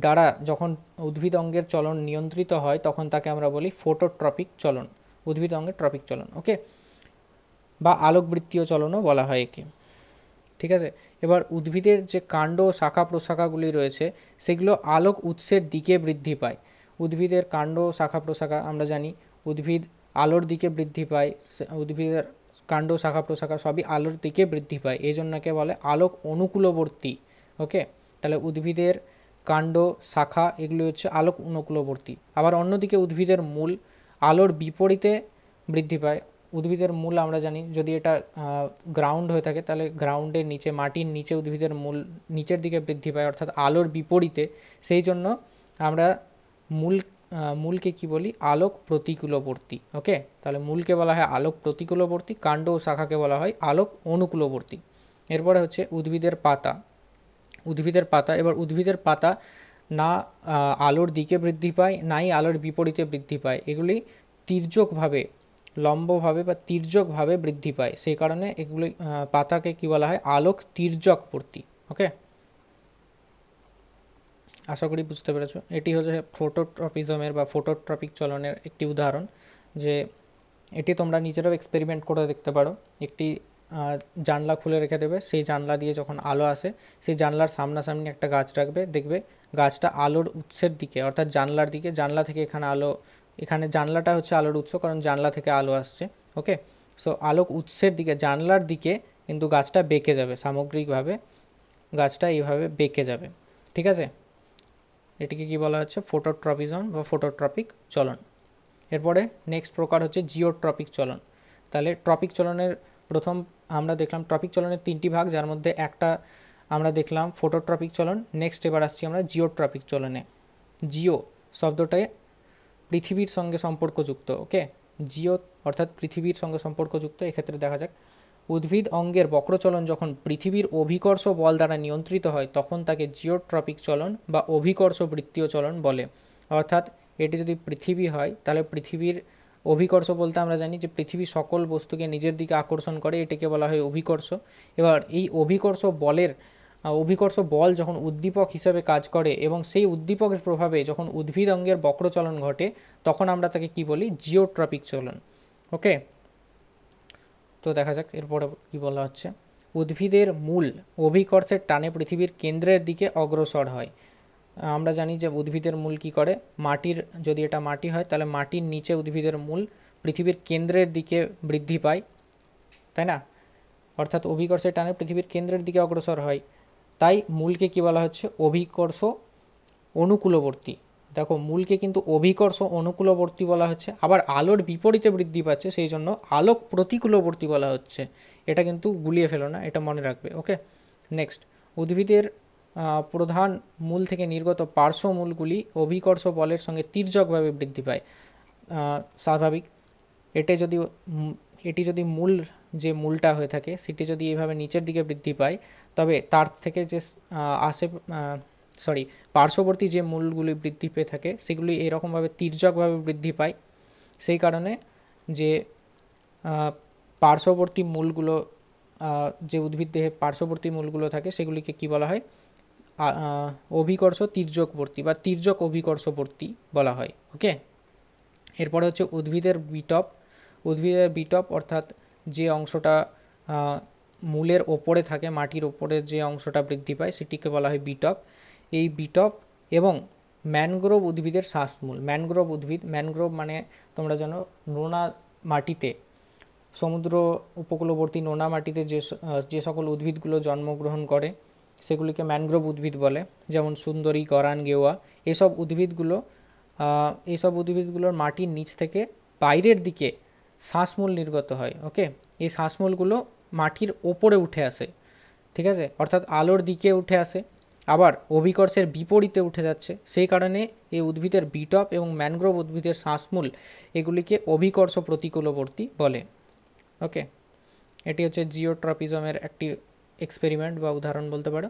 দ্বারা যখন উদ্ভিদ অঙ্গের চলন নিয়ন্ত্রিত হয় তখন তাকে আমরা বলি ফোটোট্রপিক চলন উদ্ভিদ অঙ্গের ট্রপিক চলন ওকে বা আলোকবৃত্তীয় চলনও বলা হয় একে ঠিক আছে এবার উদ্ভিদের যে কাণ্ড শাখা প্রশাখাগুলি রয়েছে সেগুলো আলোক উৎসের দিকে বৃদ্ধি পায় উদ্ভিদের কাণ্ড শাখা প্রশাখা আমরা জানি উদ্ভিদ আলোর দিকে বৃদ্ধি পায় উদ্ভিদের কাণ্ড শাখা প্রশাখা সবই আলোর দিকে বৃদ্ধি পায় এই জন্যকে বলে আলোক অনুকূলবর্তী ওকে তাহলে উদ্ভিদের কাণ্ড শাখা এগুলি হচ্ছে আলোক অনুকূলবর্তী আবার অন্যদিকে উদ্ভিদের মূল আলোর বিপরীতে বৃদ্ধি পায় উদ্ভিদের মূল আমরা জানি যদি এটা গ্রাউন্ড হয়ে থাকে তাহলে গ্রাউন্ডের নিচে মাটির নিচে উদ্ভিদের মূল নিচের দিকে বৃদ্ধি পায় অর্থাৎ আলোর বিপরীতে সেই জন্য আমরা মূল মূলকে কি বলি আলোক প্রতিকূলবর্তী ওকে তাহলে মূলকে বলা হয় আলোক প্রতিকূলবর্তী কাণ্ড ও শাখাকে বলা হয় আলোক অনুকূলবর্তী এরপরে হচ্ছে উদ্ভিদের পাতা উদ্ভিদের পাতা এবার উদ্ভিদের পাতা না আলোর দিকে বৃদ্ধি পায় নাই আলোর বিপরীতে বৃদ্ধি পায় এগুলি তির্যকভাবে লম্বভাবে বা তির্যকভাবে বৃদ্ধি পায় সেই কারণে এগুলি পাতাকে কি বলা হয় আলোক তির্যক পূর্তি ওকে আশা করি বুঝতে পেরেছ এটি হচ্ছে ফোটোট্রপিজমের বা ফোটোট্রপিক চলনের একটি উদাহরণ যে এটি তোমরা নিজেরাও এক্সপেরিমেন্ট করে দেখতে পারো একটি জানলা খুলে রেখে দেবে সেই জানলা দিয়ে যখন আলো আসে সেই জানলার সামনাসামনি একটা গাছ রাখবে দেখবে গাছটা আলোর উৎসের দিকে অর্থাৎ জানলার দিকে জানলা থেকে এখানে আলো এখানে জানলাটা হচ্ছে আলোর উৎস কারণ জানলা থেকে আলো আসছে ওকে সো আলোক উৎসের দিকে জানলার দিকে কিন্তু গাছটা বেঁকে যাবে সামগ্রিকভাবে গাছটা এইভাবে বেঁকে যাবে ঠিক আছে এটিকে কি বলা হচ্ছে ফোটোট্রপিজম বা ফোটোট্রপিক চলন এরপরে নেক্সট প্রকার হচ্ছে জিওট্রপিক চলন তাহলে ট্রপিক চলনের প্রথম আমরা দেখলাম ট্রপিক চলনের তিনটি ভাগ যার মধ্যে একটা আমরা দেখলাম ফোটোট্রপিক চলন নেক্সট এবার আসছি আমরা জিওট্রপিক চলনে জিও শব্দটায় পৃথিবীর সঙ্গে সম্পর্কযুক্ত ওকে জিও অর্থাৎ পৃথিবীর সঙ্গে সম্পর্কযুক্ত এক্ষেত্রে দেখা যাক উদ্ভিদ অঙ্গের বক্রচলন যখন পৃথিবীর অভিকর্ষ বল দ্বারা নিয়ন্ত্রিত হয় তখন তাকে জিওট্রপিক চলন বা অভিকর্ষ বৃত্তীয় চলন বলে অর্থাৎ এটি যদি পৃথিবী হয় তাহলে পৃথিবীর অভিকর্ষ বলতে আমরা জানি যে পৃথিবী সকল বস্তুকে নিজের দিকে আকর্ষণ করে এটিকে বলা হয় অভিকর্ষ এবার এই অভিকর্ষ বলের অভিকর্ষ বল যখন উদ্দীপক হিসাবে কাজ করে এবং সেই উদ্দীপকের প্রভাবে যখন উদ্ভিদ অঙ্গের বক্রচলন ঘটে তখন আমরা তাকে কি বলি জিওট্রপিক চলন ওকে তো দেখা যাক এরপরে কি বলা হচ্ছে উদ্ভিদের মূল অভিকর্ষের টানে পৃথিবীর কেন্দ্রের দিকে অগ্রসর হয় আমরা জানি যে উদ্ভিদের মূল কি করে মাটির যদি এটা মাটি হয় তাহলে মাটির নিচে উদ্ভিদের মূল পৃথিবীর কেন্দ্রের দিকে বৃদ্ধি পায় তাই না অর্থাৎ অভিকর্ষের টানে পৃথিবীর কেন্দ্রের দিকে অগ্রসর হয় তাই মূলকে কি বলা হচ্ছে অভিকর্ষ অনুকূলবর্তী দেখো মূলকে কিন্তু অভিকর্ষ অনুকূলবর্তী বলা হচ্ছে আবার আলোর বিপরীতে বৃদ্ধি পাচ্ছে সেই জন্য আলোক প্রতিকূলবর্তী বলা হচ্ছে এটা কিন্তু গুলিয়ে ফেলো না এটা মনে রাখবে ওকে নেক্সট উদ্ভিদের প্রধান মূল থেকে নির্গত পার্শ্ব মূলগুলি অভিকর্ষ বলের সঙ্গে তির্যকভাবে বৃদ্ধি পায় স্বাভাবিক এটি যদি এটি যদি মূল যে মূলটা হয়ে থাকে সেটি যদি এভাবে নিচের দিকে বৃদ্ধি পায় তবে তার থেকে যে আসে সরি পার্শ্ববর্তী যে মূলগুলি বৃদ্ধি পেয়ে থাকে সেগুলি এরকমভাবে তির্যকভাবে বৃদ্ধি পায় সেই কারণে যে পার্শ্ববর্তী মূলগুলো যে উদ্ভিদ দেহে পার্শ্ববর্তী মূলগুলো থাকে সেগুলিকে কি বলা হয় অভিকর্ষ তির্যকবর্তী বা তির্যক অভিকর্ষবর্তী বলা হয় ওকে এরপরে হচ্ছে উদ্ভিদের বিটপ উদ্ভিদের বিটপ অর্থাৎ যে অংশটা মূলের ওপরে থাকে মাটির ওপরে যে অংশটা বৃদ্ধি পায় সেটিকে বলা হয় বিটপ এই বিটপ এবং ম্যানগ্রোভ উদ্ভিদের শ্বাসমূল ম্যানগ্রোভ উদ্ভিদ ম্যানগ্রোভ মানে তোমরা জানো নোনা মাটিতে সমুদ্র উপকূলবর্তী নোনা মাটিতে যে যে সকল উদ্ভিদগুলো জন্মগ্রহণ করে সেগুলিকে ম্যানগ্রোভ উদ্ভিদ বলে যেমন সুন্দরী গরান গেওয়া এসব উদ্ভিদগুলো এইসব উদ্ভিদগুলোর মাটির নিচ থেকে বাইরের দিকে শ্বাসমূল নির্গত হয় ওকে এই শ্বাসমূলগুলো মাটির ওপরে উঠে আসে ঠিক আছে অর্থাৎ আলোর দিকে উঠে আসে আবার অভিকর্ষের বিপরীতে উঠে যাচ্ছে সেই কারণে এই উদ্ভিদের বিটপ এবং ম্যানগ্রোভ উদ্ভিদের শ্বাসমূল এগুলিকে অভিকর্ষ প্রতিকূলবর্তী বলে ওকে এটি হচ্ছে জিওট্রপিজমের একটি এক্সপেরিমেন্ট বা উদাহরণ বলতে পারো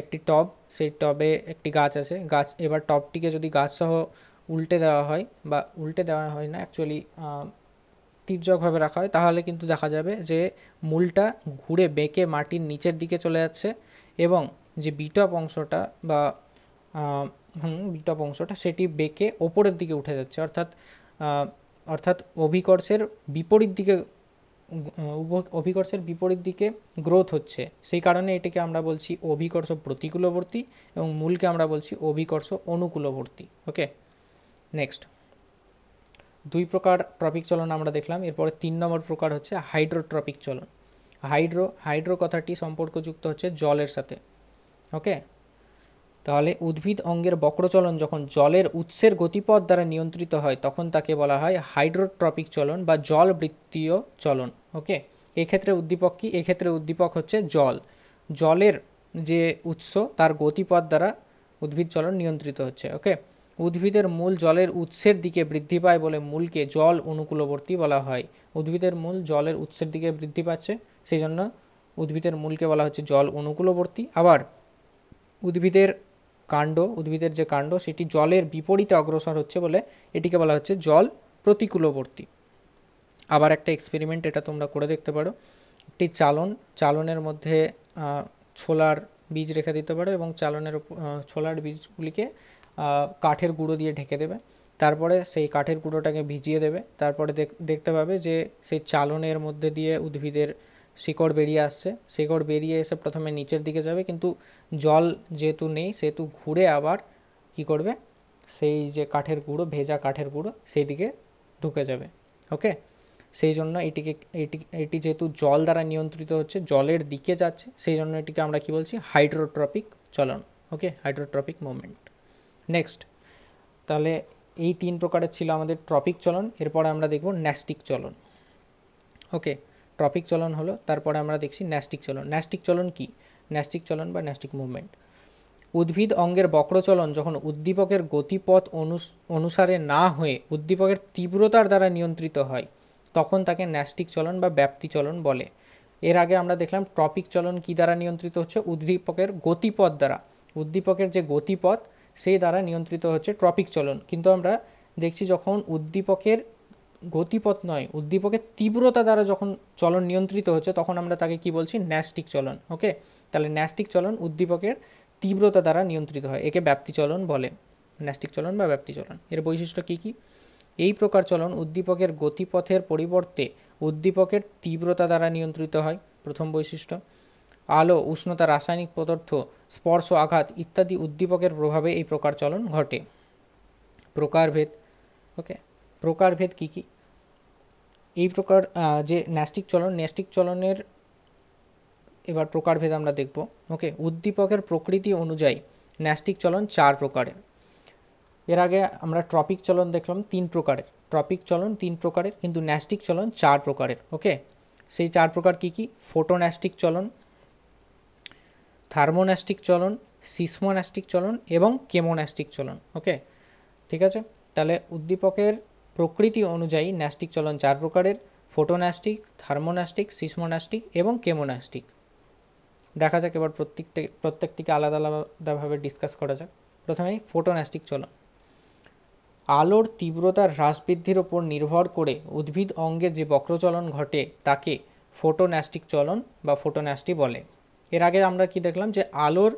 একটি টব সেই টবে একটি গাছ আছে গাছ এবার টবটিকে যদি গাছসহ উল্টে দেওয়া হয় বা উল্টে দেওয়া হয় না অ্যাকচুয়ালি তির্যকভাবে রাখা হয় তাহলে কিন্তু দেখা যাবে যে মূলটা ঘুরে বেঁকে মাটির নিচের দিকে চলে যাচ্ছে এবং যে বিটপ অংশটা বা বিটপ অংশটা সেটি বেঁকে ওপরের দিকে উঠে যাচ্ছে অর্থাৎ অর্থাৎ অভিকর্ষের বিপরীত দিকে অভিকর্ষের বিপরীত দিকে গ্রোথ হচ্ছে সেই কারণে এটিকে আমরা বলছি অভিকর্ষ প্রতিকূলবর্তী এবং মূলকে আমরা বলছি অভিকর্ষ অনুকূলবর্তী ওকে নেক্সট দুই প্রকার ট্রপিক চলন আমরা দেখলাম এরপরে তিন নম্বর প্রকার হচ্ছে হাইড্রোট্রপিক চলন হাইড্রো হাইড্রো কথাটি সম্পর্কযুক্ত হচ্ছে জলের সাথে ওকে তাহলে উদ্ভিদ অঙ্গের বক্রচলন যখন জলের উৎসের গতিপথ দ্বারা নিয়ন্ত্রিত হয় তখন তাকে বলা হয় হাইড্রোট্রপিক চলন বা জল বৃত্তীয় চলন ওকে এক্ষেত্রে উদ্দীপক কী এক্ষেত্রে উদ্দীপক হচ্ছে জল জলের যে উৎস তার গতিপথ দ্বারা উদ্ভিদ চলন নিয়ন্ত্রিত হচ্ছে ওকে উদ্ভিদের মূল জলের উৎসের দিকে বৃদ্ধি পায় বলে মূলকে জল অনুকূলবর্তী বলা হয় উদ্ভিদের মূল জলের উৎসের দিকে বৃদ্ধি পাচ্ছে সেই জন্য উদ্ভিদের মূলকে বলা হচ্ছে জল অনুকূলবর্তী আবার উদ্ভিদের কাণ্ড উদ্ভিদের যে কাণ্ড সেটি জলের বিপরীতে অগ্রসর হচ্ছে বলে এটিকে বলা হচ্ছে জল প্রতিকূলবর্তী আবার একটা এক্সপেরিমেন্ট এটা তোমরা করে দেখতে পারো একটি চালন চালনের মধ্যে ছোলার বীজ রেখে দিতে পারো এবং চালনের ছোলার বীজগুলিকে কাঠের গুঁড়ো দিয়ে ঢেকে দেবে তারপরে সেই কাঠের গুঁড়োটাকে ভিজিয়ে দেবে তারপরে দেখতে পাবে যে সেই চালনের মধ্যে দিয়ে উদ্ভিদের শিকড় বেরিয়ে আসছে শিকড় বেরিয়ে এসে প্রথমে নিচের দিকে যাবে কিন্তু জল যেহেতু নেই সেহেতু ঘুরে আবার কি করবে সেই যে কাঠের গুঁড়ো ভেজা কাঠের গুঁড়ো সেই দিকে ঢুকে যাবে ওকে সেই জন্য এটিকে এটি এটি যেহেতু জল দ্বারা নিয়ন্ত্রিত হচ্ছে জলের দিকে যাচ্ছে সেই জন্য এটিকে আমরা কি বলছি হাইড্রোট্রপিক চলন ওকে হাইড্রোট্রপিক মুভমেন্ট নেক্সট তাহলে এই তিন প্রকারের ছিল আমাদের ট্রপিক চলন এরপরে আমরা দেখব ন্যাস্টিক চলন ওকে ট্রপিক চলন হলো তারপরে আমরা দেখছি ন্যাস্টিক চলন ন্যাস্টিক চলন কি ন্যাস্টিক চলন বা ন্যাস্টিক মুভমেন্ট উদ্ভিদ অঙ্গের বক্রচলন যখন উদ্দীপকের গতিপথ অনুসারে না হয়ে উদ্দীপকের তীব্রতার দ্বারা নিয়ন্ত্রিত হয় তখন তাকে ন্যাস্টিক চলন বা ব্যাপ্তি চলন বলে এর আগে আমরা দেখলাম ট্রপিক চলন কি দ্বারা নিয়ন্ত্রিত হচ্ছে উদ্দীপকের গতিপথ দ্বারা উদ্দীপকের যে গতিপথ সেই দ্বারা নিয়ন্ত্রিত হচ্ছে ট্রপিক চলন কিন্তু আমরা দেখছি যখন উদ্দীপকের গতিপথ নয় উদ্দীপকের তীব্রতা দ্বারা যখন চলন নিয়ন্ত্রিত হচ্ছে তখন আমরা তাকে কি বলছি ন্যাস্টিক চলন ওকে তাহলে ন্যাস্টিক চলন উদ্দীপকের তীব্রতা দ্বারা নিয়ন্ত্রিত হয় একে ব্যাপ্তি চলন বলে ন্যাস্টিক চলন বা ব্যাপ্তি চলন এর বৈশিষ্ট্য কী কী এই প্রকার চলন উদ্দীপকের গতিপথের পরিবর্তে উদ্দীপকের তীব্রতা দ্বারা নিয়ন্ত্রিত হয় প্রথম বৈশিষ্ট্য আলো উষ্ণতা রাসায়নিক পদার্থ স্পর্শ আঘাত ইত্যাদি উদ্দীপকের প্রভাবে এই প্রকার চলন ঘটে প্রকারভেদ ওকে প্রকারভেদ কী কী এই প্রকার যে ন্যাস্টিক চলন ন্যাস্টিক চলনের এবার প্রকারভেদ আমরা দেখব ওকে উদ্দীপকের প্রকৃতি অনুযায়ী ন্যাস্টিক চলন চার প্রকারের এর আগে আমরা ট্রপিক চলন দেখলাম তিন প্রকারের ট্রপিক চলন তিন প্রকারের কিন্তু ন্যাস্টিক চলন চার প্রকারের ওকে সেই চার প্রকার কী কী ফোটোন্যাস্টিক চলন থার্মোন্যাস্টিক চলন সিসমোন্যাস্টিক চলন এবং কেমোন্যাস্টিক চলন ওকে ঠিক আছে তাহলে উদ্দীপকের প্রকৃতি অনুযায়ী ন্যাস্টিক চলন চার প্রকারের ফোটোন্যাস্টিক থার্মোন্যাস্টিক সিসমোন্যাস্টিক এবং কেমোন্যাস্টিক দেখা যাক এবার প্রত্যেকটি প্রত্যেকটিকে আলাদা আলাদাভাবে ডিসকাস করা যাক প্রথমেই ফোটোন্যাস্টিক চলন আলোর তীব্রতার হ্রাস বৃদ্ধির ওপর নির্ভর করে উদ্ভিদ অঙ্গের যে বক্রচলন ঘটে তাকে ফোটোন্যাস্টিক চলন বা ফোটোন্যাস্টি বলে এর আগে আমরা কি দেখলাম যে আলোর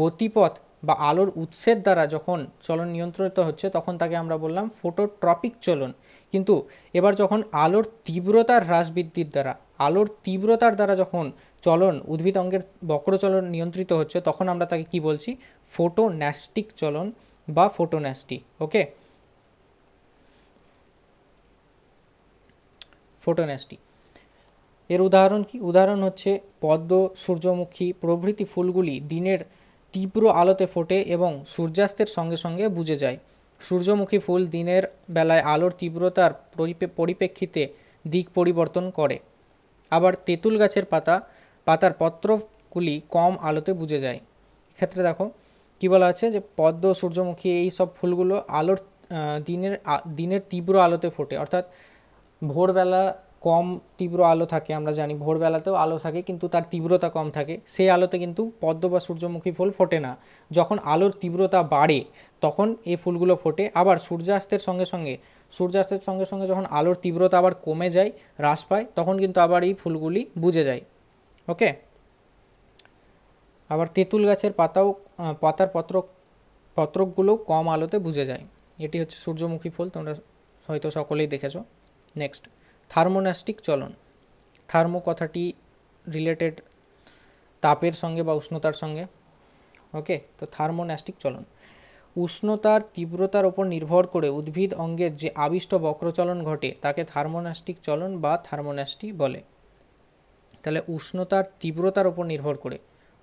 গতিপথ বা আলোর উৎসের দ্বারা যখন চলন নিয়ন্ত্রিত হচ্ছে তখন তাকে আমরা বললাম ফোটোট্রপিক চলন কিন্তু এবার যখন আলোর তীব্রতার হ্রাস বৃদ্ধির দ্বারা আলোর তীব্রতার দ্বারা যখন চলন উদ্ভিদ অঙ্গের বক্রচলন নিয়ন্ত্রিত হচ্ছে তখন আমরা তাকে কি বলছি ফোটোন্যাস্টিক চলন বা ফোটোন্যাস্টি ওকে ফোটোন্যাস্টি এর উদাহরণ কি উদাহরণ হচ্ছে পদ্ম সূর্যমুখী প্রভৃতি ফুলগুলি দিনের তীব্র আলোতে ফোটে এবং সূর্যাস্তের সঙ্গে সঙ্গে বুঝে যায় সূর্যমুখী ফুল দিনের বেলায় আলোর তীব্রতার পরিপ্রেক্ষিতে দিক পরিবর্তন করে আবার তেঁতুল গাছের পাতা পাতার পত্রগুলি কম আলোতে বুঝে যায় ক্ষেত্রে দেখো কী বলা আছে যে পদ্ম সূর্যমুখী এই সব ফুলগুলো আলোর দিনের দিনের তীব্র আলোতে ফোটে অর্থাৎ ভোরবেলা কম তীব্র আলো থাকে আমরা জানি ভোরবেলাতেও আলো থাকে কিন্তু তার তীব্রতা কম থাকে সেই আলোতে কিন্তু পদ্ম বা সূর্যমুখী ফুল ফোটে না যখন আলোর তীব্রতা বাড়ে তখন এই ফুলগুলো ফোটে আবার সূর্যাস্তের সঙ্গে সঙ্গে সূর্যাস্তের সঙ্গে সঙ্গে যখন আলোর তীব্রতা আবার কমে যায় হ্রাস পায় তখন কিন্তু আবার এই ফুলগুলি বুঝে যায় ওকে আবার তেঁতুল গাছের পাতাও পাতার পত্র পত্রকগুলো কম আলোতে বুঝে যায় এটি হচ্ছে সূর্যমুখী ফুল তোমরা হয়তো সকলেই দেখেছো নেক্সট থার্মোনাস্টিক চলন থার্মো কথাটি রিলেটেড তাপের সঙ্গে বা উষ্ণতার সঙ্গে ওকে তো থার্মোন্যাস্টিক চলন উষ্ণতার তীব্রতার ওপর নির্ভর করে উদ্ভিদ অঙ্গের যে আবিষ্ট বক্রচলন ঘটে তাকে থার্মোন্যাস্টিক চলন বা থার্মোন্যাস্টি বলে তাহলে উষ্ণতার তীব্রতার ওপর নির্ভর করে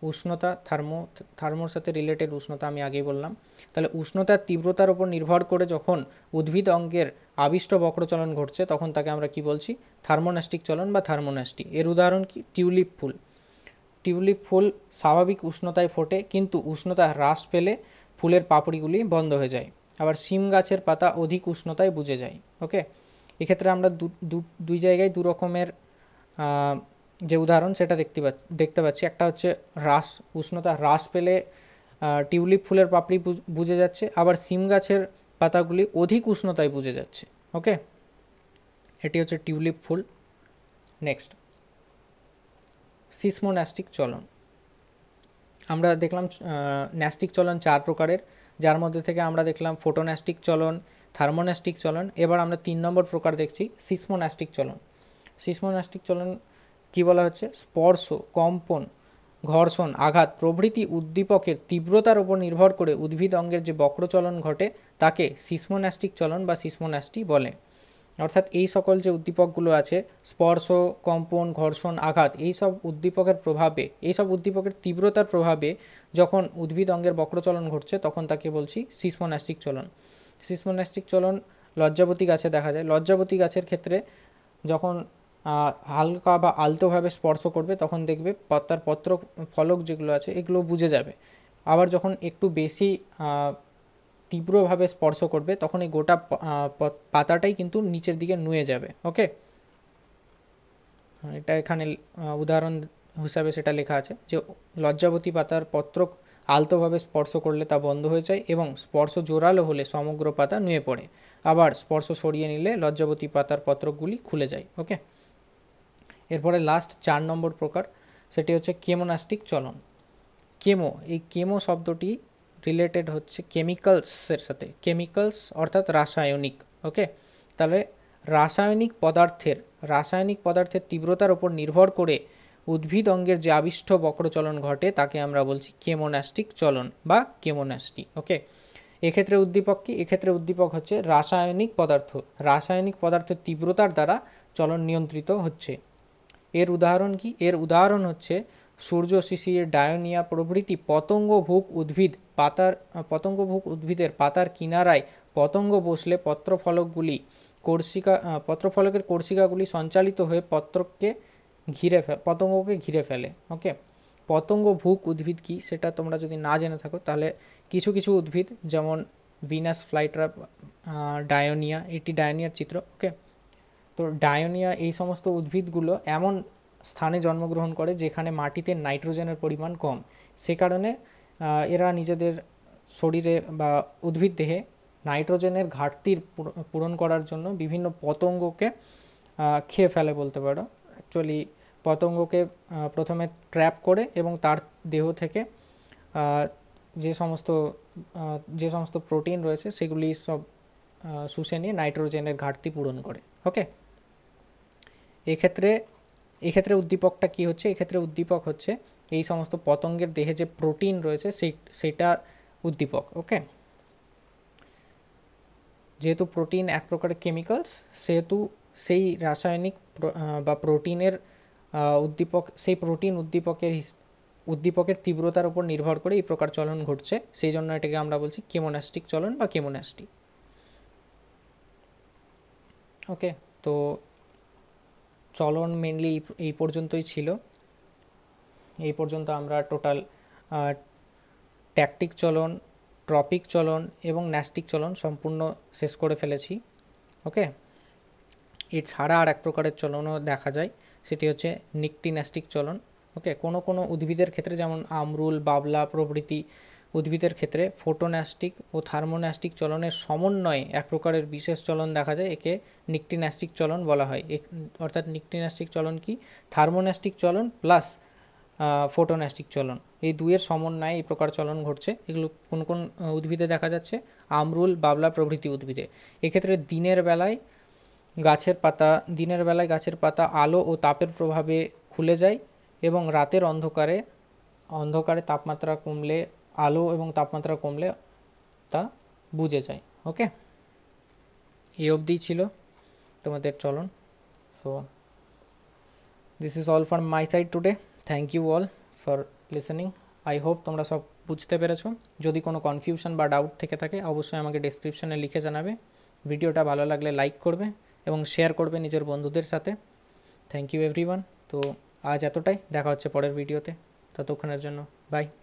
উষ্ণতা থার্মো থার্মোর সাথে রিলেটেড উষ্ণতা আমি আগেই বললাম তাহলে উষ্ণতার তীব্রতার উপর নির্ভর করে যখন উদ্ভিদ অঙ্গের আবিষ্ট বক্রচলন ঘটছে তখন তাকে আমরা কি বলছি থার্মোনাস্টিক চলন বা থার্মোনাস্টি এর উদাহরণ কি টিউলিপ ফুল টিউলিপ ফুল স্বাভাবিক উষ্ণতায় ফোটে কিন্তু উষ্ণতা হ্রাস পেলে ফুলের পাপড়িগুলি বন্ধ হয়ে যায় আবার সিম গাছের পাতা অধিক উষ্ণতায় বুঝে যায় ওকে এক্ষেত্রে আমরা দুই জায়গায় দু রকমের যে উদাহরণ সেটা দেখতে দেখতে পাচ্ছি একটা হচ্ছে হ্রাস উষ্ণতা হ্রাস পেলে টিউলিপ ফুলের পাপড়ি বুঝে যাচ্ছে আবার সিম গাছের পাতাগুলি অধিক উষ্ণতায় বুঝে যাচ্ছে ওকে এটি হচ্ছে টিউলিপ ফুল নেক্সট সিসমোন্যাস্টিক চলন আমরা দেখলাম ন্যাস্টিক চলন চার প্রকারের যার মধ্যে থেকে আমরা দেখলাম ফোটোন্যাস্টিক চলন থার্মোন্যাস্টিক চলন এবার আমরা তিন নম্বর প্রকার দেখছি সিসমোন্যাস্টিক চলন সিসমোন্যাস্টিক চলন কি বলা হচ্ছে স্পর্শ কম্পন ঘর্ষণ আঘাত প্রভৃতি উদ্দীপকের তীব্রতার উপর নির্ভর করে উদ্ভিদ অঙ্গের যে বক্রচলন ঘটে তাকে সিসমোন্যাস্টিক চলন বা সিসমোন্যাস্টি বলে অর্থাৎ এই সকল যে উদ্দীপকগুলো আছে স্পর্শ কম্পন ঘর্ষণ আঘাত এই সব উদ্দীপকের প্রভাবে এই সব উদ্দীপকের তীব্রতার প্রভাবে যখন উদ্ভিদ অঙ্গের বক্রচলন ঘটছে তখন তাকে বলছি সিসমোন্যাস্টিক চলন সিসমোন্যাস্টিক চলন লজ্জাবতী গাছে দেখা যায় লজ্জাবতী গাছের ক্ষেত্রে যখন হালকা বা আলতোভাবে স্পর্শ করবে তখন দেখবে পাতার পত্র ফলক যেগুলো আছে এগুলো বুঝে যাবে আবার যখন একটু বেশি তীব্রভাবে স্পর্শ করবে তখন এই গোটা পাতাটাই কিন্তু নিচের দিকে নুয়ে যাবে ওকে এটা এখানে উদাহরণ হিসাবে সেটা লেখা আছে যে লজ্জাবতী পাতার পত্র আলতোভাবে স্পর্শ করলে তা বন্ধ হয়ে যায় এবং স্পর্শ জোরালো হলে সমগ্র পাতা নুয়ে পড়ে আবার স্পর্শ সরিয়ে নিলে লজ্জাবতী পাতার পত্রগুলি খুলে যায় ওকে এরপরে লাস্ট চার নম্বর প্রকার সেটি হচ্ছে কেমোনাস্টিক চলন কেমো এই কেমো শব্দটি রিলেটেড হচ্ছে কেমিক্যালসের সাথে কেমিক্যালস অর্থাৎ রাসায়নিক ওকে তাহলে রাসায়নিক পদার্থের রাসায়নিক পদার্থের তীব্রতার ওপর নির্ভর করে উদ্ভিদ অঙ্গের যে আবিষ্ট বক্রচলন ঘটে তাকে আমরা বলছি কেমোনাস্টিক চলন বা কেমোনাস্টি ওকে এক্ষেত্রে উদ্দীপক কি এক্ষেত্রে উদ্দীপক হচ্ছে রাসায়নিক পদার্থ রাসায়নিক পদার্থের তীব্রতার দ্বারা চলন নিয়ন্ত্রিত হচ্ছে এর উদাহরণ কি এর উদাহরণ হচ্ছে সূর্য শিশির ডায়োনিয়া প্রভৃতি পতঙ্গভুক উদ্ভিদ পাতার পতঙ্গভুক উদ্ভিদের পাতার কিনারায় পতঙ্গ বসলে পত্রফলকগুলি কর্ষিকা পত্রফলকের কর্ষিকাগুলি সঞ্চালিত হয়ে পত্রকে ঘিরে পতঙ্গকে ঘিরে ফেলে ওকে পতঙ্গ ভুক উদ্ভিদ কি সেটা তোমরা যদি না জেনে থাকো তাহলে কিছু কিছু উদ্ভিদ যেমন ভিনাস ফ্লাইট্রাপ ডায়োনিয়া এটি ডায়োনিয়ার চিত্র ওকে তো ডায়োনিয়া এই সমস্ত উদ্ভিদগুলো এমন স্থানে জন্মগ্রহণ করে যেখানে মাটিতে নাইট্রোজেনের পরিমাণ কম সে কারণে এরা নিজেদের শরীরে বা উদ্ভিদ দেহে নাইট্রোজেনের ঘাটতির পূরণ করার জন্য বিভিন্ন পতঙ্গকে খেয়ে ফেলে বলতে পারো অ্যাকচুয়ালি পতঙ্গকে প্রথমে ট্র্যাপ করে এবং তার দেহ থেকে যে সমস্ত যে সমস্ত প্রোটিন রয়েছে সেগুলি সব শুষে নিয়ে নাইট্রোজেনের ঘাটতি পূরণ করে ওকে এক্ষেত্রে এক্ষেত্রে উদ্দীপকটা কি হচ্ছে এক্ষেত্রে উদ্দীপক হচ্ছে এই সমস্ত পতঙ্গের দেহে যে প্রোটিন রয়েছে সেই সেটা উদ্দীপক ওকে যেহেতু প্রোটিন এক প্রকারের কেমিক্যালস সেহেতু সেই রাসায়নিক বা প্রোটিনের উদ্দীপক সেই প্রোটিন উদ্দীপকের উদ্দীপকের তীব্রতার উপর নির্ভর করে এই প্রকার চলন ঘটছে সেই জন্য এটাকে আমরা বলছি কেমোনাস্টিক চলন বা কেমোনাস্টিক ওকে তো চলন মেনলি এই পর্যন্তই ছিল এই পর্যন্ত আমরা টোটাল ট্যাকটিক চলন ট্রপিক চলন এবং ন্যাস্টিক চলন সম্পূর্ণ শেষ করে ফেলেছি ওকে এছাড়া আর এক প্রকারের চলনও দেখা যায় সেটি হচ্ছে নিকটি ন্যাস্টিক চলন ওকে কোনো কোনো উদ্ভিদের ক্ষেত্রে যেমন আমরুল বাবলা প্রভৃতি উদ্ভিদের ক্ষেত্রে ফোটোন্যাস্টিক ও থার্মোন্যাস্টিক চলনের সমন্বয়ে এক প্রকারের বিশেষ চলন দেখা যায় একে নিকটিন্যাস্টিক চলন বলা হয় অর্থাৎ নিকটিন্যাস্টিক চলন কি থার্মোন্যাস্টিক চলন প্লাস ফোটোন্যাস্টিক চলন এই দুয়ের সমন্বয়ে এই প্রকার চলন ঘটছে এগুলো কোন কোন উদ্ভিদে দেখা যাচ্ছে আমরুল বাবলা প্রভৃতি উদ্ভিদে এক্ষেত্রে দিনের বেলায় গাছের পাতা দিনের বেলায় গাছের পাতা আলো ও তাপের প্রভাবে খুলে যায় এবং রাতের অন্ধকারে অন্ধকারে তাপমাত্রা কমলে আলো এবং তাপমাত্রা কমলে তা বুঝে যায় ওকে এই অবধি ছিল তোমাদের চলন so this is all for my side today thank you all for listening I hope তোমরা সব বুঝতে পেরেছো যদি কোনো কনফিউশন বা ডাউট থেকে থাকে অবশ্যই আমাকে ডিসক্রিপশানে লিখে জানাবে ভিডিওটা ভালো লাগলে লাইক করবে এবং শেয়ার করবে নিজের বন্ধুদের সাথে থ্যাংক ইউ এভরিওয়ান তো আজ এতটাই দেখা হচ্ছে পরের ভিডিওতে ততক্ষণের জন্য বাই